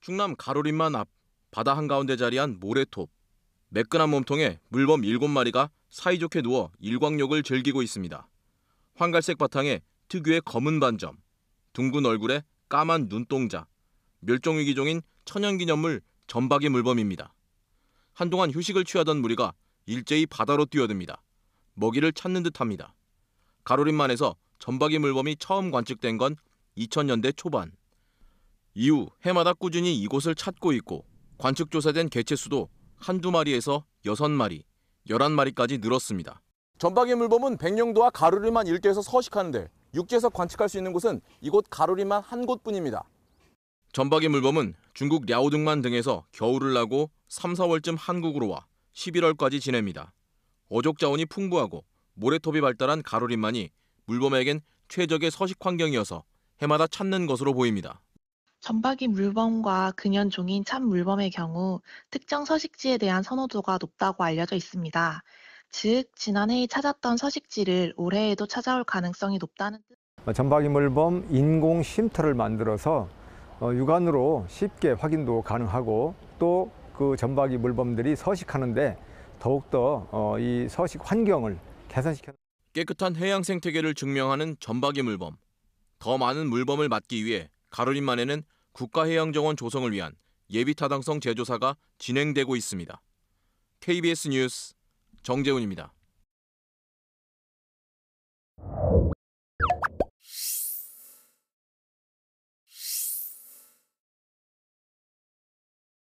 충남 가로림만 앞 바다 한가운데 자리한 모래톱. 매끈한 몸통에 물범 7마리가 사이좋게 누워 일광욕을 즐기고 있습니다. 황갈색 바탕에 특유의 검은 반점, 둥근 얼굴에 까만 눈동자, 멸종위기종인 천연기념물 전박이 물범입니다. 한동안 휴식을 취하던 무리가 일제히 바다로 뛰어듭니다. 먹이를 찾는 듯합니다. 가로림만에서 전박이 물범이 처음 관측된 건 2000년대 초반. 이후 해마다 꾸준히 이곳을 찾고 있고 관측 조사된 개체 수도 한두 마리에서 여섯 마리, 열한 마리까지 늘었습니다. 전박의 물범은 백령도와 가루리만 일대에서 서식하는데 육지에서 관측할 수 있는 곳은 이곳 가루리만 한 곳뿐입니다. 전박의 물범은 중국 랴오둥만 등에서 겨울을 나고 3, 4월쯤 한국으로 와 11월까지 지냅니다. 어족 자원이 풍부하고 모래톱이 발달한 가루림만이 물범에겐 최적의 서식 환경이어서 해마다 찾는 것으로 보입니다. 점박이 물범과 근현종인 참물범의 경우 특정 서식지에 대한 선호도가 높다고 알려져 있습니다. 즉, 지난해에 찾았던 서식지를 올해에도 찾아올 가능성이 높다는 뜻. 점박이 어, 물범 인공 쉼터를 만들어서 어, 육안으로 쉽게 확인도 가능하고 또 그 점박이 물범들이 서식하는데 더욱더 어, 이 서식 환경을 개선시켜 깨끗한 해양 생태계를 증명하는 점박이 물범. 더 많은 물범을 막기 위해 가로림만에는 국가해양정원 조성을 위한 예비타당성 제조사가 진행되고 있습니다. KBS 뉴스 정재훈입니다.